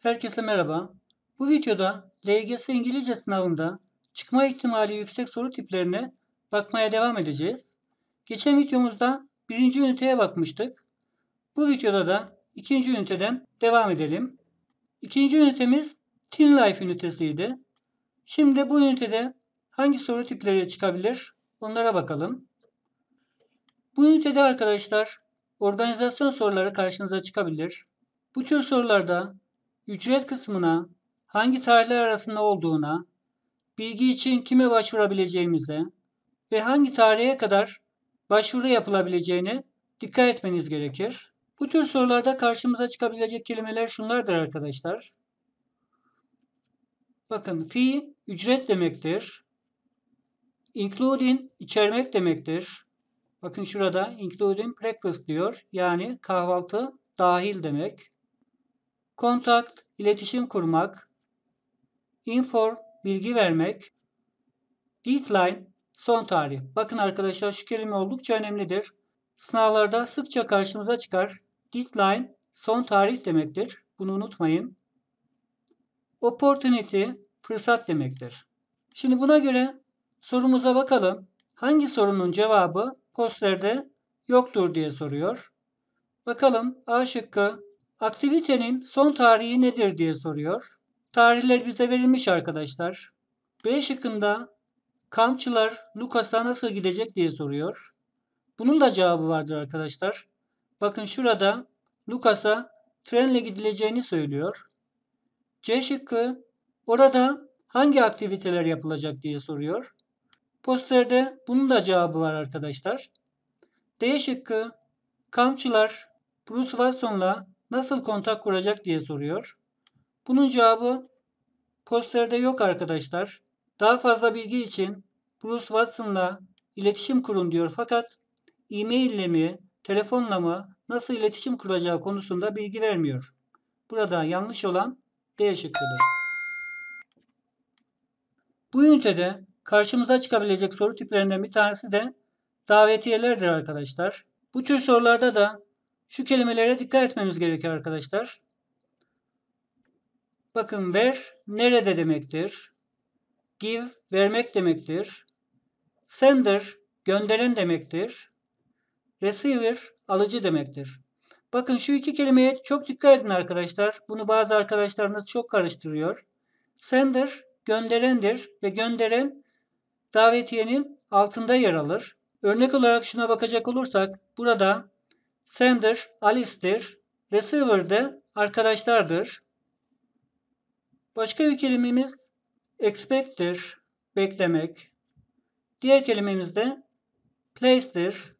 Herkese merhaba. Bu videoda LGS İngilizce sınavında çıkma ihtimali yüksek soru tiplerine bakmaya devam edeceğiz. Geçen videomuzda birinci üniteye bakmıştık. Bu videoda da ikinci üniteden devam edelim. İkinci ünitemiz Teen Life ünitesiydi. Şimdi bu ünitede hangi soru tipleri çıkabilir onlara bakalım. Bu ünitede arkadaşlar organizasyon soruları karşınıza çıkabilir. Bu tür sorularda ücret kısmına, hangi tarihler arasında olduğuna, bilgi için kime başvurabileceğimize ve hangi tarihe kadar başvuru yapılabileceğine dikkat etmeniz gerekir. Bu tür sorularda karşımıza çıkabilecek kelimeler şunlardır arkadaşlar. Bakın fi ücret demektir. Including içermek demektir. Bakın şurada including breakfast diyor. Yani kahvaltı dahil demek. Kontakt, iletişim kurmak. Inform, bilgi vermek. Deadline, son tarih. Bakın arkadaşlar şu kelime oldukça önemlidir. Sınavlarda sıkça karşımıza çıkar. Deadline, son tarih demektir. Bunu unutmayın. Opportunity, fırsat demektir. Şimdi buna göre sorumuza bakalım. Hangi sorunun cevabı posterde yoktur diye soruyor. Bakalım A şıkkı Aktivitenin son tarihi nedir diye soruyor. Tarihler bize verilmiş arkadaşlar. B Şıkında kamçılar Lukas'a nasıl gidecek diye soruyor. Bunun da cevabı vardır arkadaşlar. Bakın şurada Lukas'a trenle gidileceğini söylüyor. C şıkkı orada hangi aktiviteler yapılacak diye soruyor. Posterde bunun da cevabı var arkadaşlar. D şıkkı kamçılar Bruce Watson'la Nasıl kontak kuracak diye soruyor. Bunun cevabı posterde yok arkadaşlar. Daha fazla bilgi için Bruce Watson'la iletişim kurun diyor fakat e-mail ile mi, telefonla mı, nasıl iletişim kuracağı konusunda bilgi vermiyor. Burada yanlış olan D şıkkıdır. Bu ünitede karşımıza çıkabilecek soru tiplerinden bir tanesi de davetiyelerdir arkadaşlar. Bu tür sorularda da şu kelimelere dikkat etmemiz gerekiyor arkadaşlar. Bakın ver nerede demektir. Give vermek demektir. Sender gönderen demektir. Receiver alıcı demektir. Bakın şu iki kelimeye çok dikkat edin arkadaşlar. Bunu bazı arkadaşlarınız çok karıştırıyor. Sender gönderendir ve gönderen davetiyenin altında yer alır. Örnek olarak şuna bakacak olursak burada Sender Alice'dir. Receiver de arkadaşlardır. Başka bir kelimemiz expect'tir. Beklemek. Diğer kelimemiz de place'dir.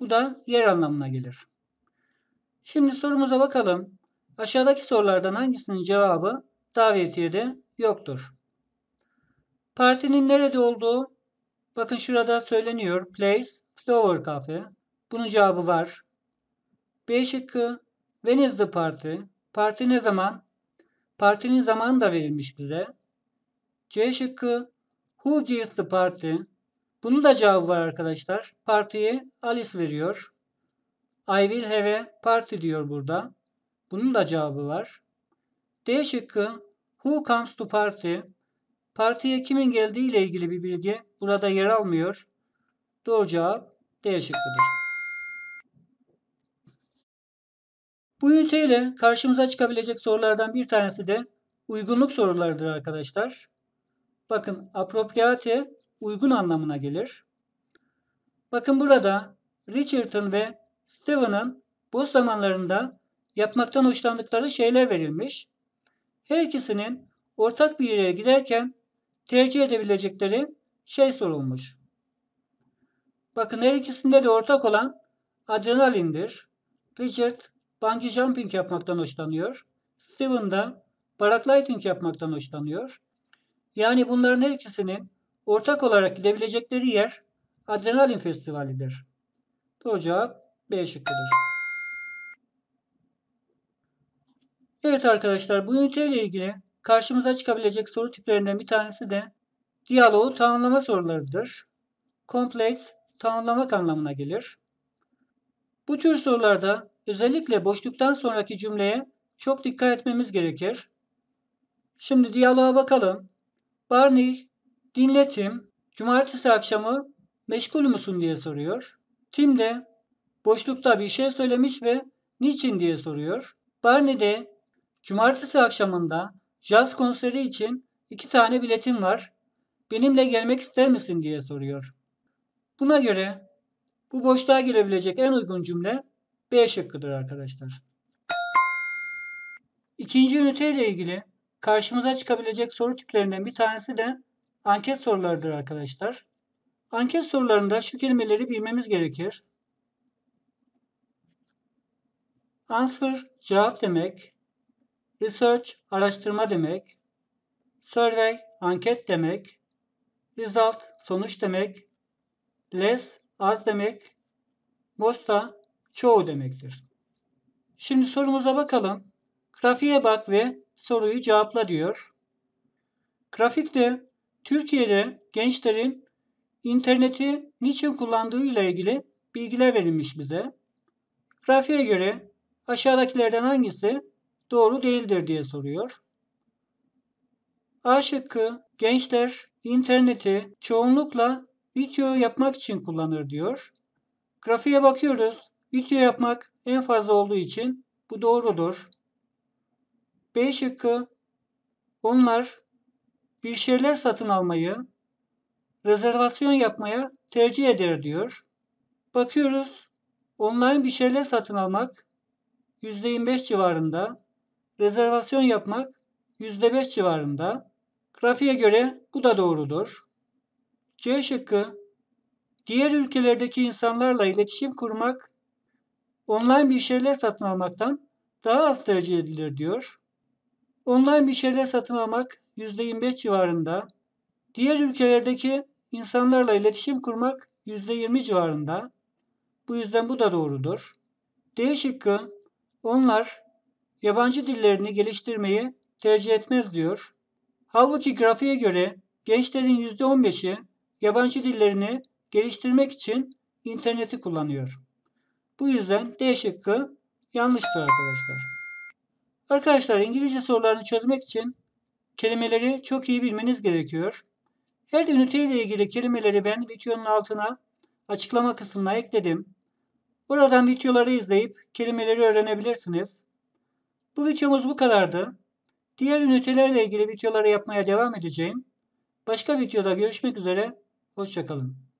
Bu da yer anlamına gelir. Şimdi sorumuza bakalım. Aşağıdaki sorulardan hangisinin cevabı davetiyede yoktur? Partinin nerede olduğu bakın şurada söyleniyor. Place, Flower Cafe. Bunun cevabı var. B şıkkı. When is the party? Parti ne zaman? Partinin zamanı da verilmiş bize. C şıkkı. Who gives the party? Bunun da cevabı var arkadaşlar. Partiyi Alice veriyor. I will have a party diyor burada. Bunun da cevabı var. D şıkkı Who comes to party? Partiye kimin geldiği ile ilgili bir bilgi burada yer almıyor. Doğru cevap D şıkkıdır. Bu üniteyle karşımıza çıkabilecek sorulardan bir tanesi de uygunluk sorularıdır arkadaşlar. Bakın appropriate uygun anlamına gelir. Bakın burada Richardson ve Steven'ın boş zamanlarında yapmaktan hoşlandıkları şeyler verilmiş. Her ikisinin ortak bir yere giderken tercih edebilecekleri şey sorulmuş. Bakın her ikisinde de ortak olan adrenalindir. Richard bungee jumping yapmaktan hoşlanıyor. Steven da paragliding yapmaktan hoşlanıyor. Yani bunların her ikisinin ortak olarak gidebilecekleri yer Adrenalin Festivali'dir. Doğru cevap B şıkkıdır. Evet arkadaşlar bu üniteyle ilgili karşımıza çıkabilecek soru tiplerinden bir tanesi de diyaloğu tanımlama sorularıdır. Complex tanımlamak anlamına gelir. Bu tür sorularda Özellikle boşluktan sonraki cümleye çok dikkat etmemiz gerekir. Şimdi diyaloğa bakalım. Barney, dinletim, cumartesi akşamı meşgul müsün diye soruyor. Tim de boşlukta bir şey söylemiş ve niçin diye soruyor. Barney de cumartesi akşamında jazz konseri için iki tane biletim var. Benimle gelmek ister misin diye soruyor. Buna göre bu boşluğa girebilecek en uygun cümle B şıkkıdır arkadaşlar. İkinci üniteyle ilgili karşımıza çıkabilecek soru tiplerinden bir tanesi de anket sorularıdır arkadaşlar. Anket sorularında şu kelimeleri bilmemiz gerekir. Answer cevap demek, research araştırma demek, survey anket demek, result sonuç demek, less az demek, Mosta çoğu demektir. Şimdi sorumuza bakalım. Grafiğe bak ve soruyu cevapla diyor. Grafikte Türkiye'de gençlerin interneti niçin kullandığı ile ilgili bilgiler verilmiş bize. Grafiğe göre aşağıdakilerden hangisi doğru değildir diye soruyor. A şıkkı gençler interneti çoğunlukla video yapmak için kullanır diyor. Grafiğe bakıyoruz. Video yapmak en fazla olduğu için bu doğrudur. B şıkkı onlar bir şeyler satın almayı, rezervasyon yapmaya tercih eder diyor. Bakıyoruz online bir şeyler satın almak %25 civarında, rezervasyon yapmak %5 civarında. Grafiğe göre bu da doğrudur. C şıkkı diğer ülkelerdeki insanlarla iletişim kurmak online bir şeyler satın almaktan daha az tercih edilir diyor. Online bir şeyler satın almak %25 civarında, diğer ülkelerdeki insanlarla iletişim kurmak %20 civarında. Bu yüzden bu da doğrudur. D şıkkı onlar yabancı dillerini geliştirmeyi tercih etmez diyor. Halbuki grafiğe göre gençlerin %15'i yabancı dillerini geliştirmek için interneti kullanıyor. Bu yüzden D şıkkı yanlıştır arkadaşlar. Arkadaşlar İngilizce sorularını çözmek için kelimeleri çok iyi bilmeniz gerekiyor. Her ünite ile ilgili kelimeleri ben videonun altına açıklama kısmına ekledim. Oradan videoları izleyip kelimeleri öğrenebilirsiniz. Bu videomuz bu kadardı. Diğer ünitelerle ilgili videoları yapmaya devam edeceğim. Başka videoda görüşmek üzere. Hoşçakalın.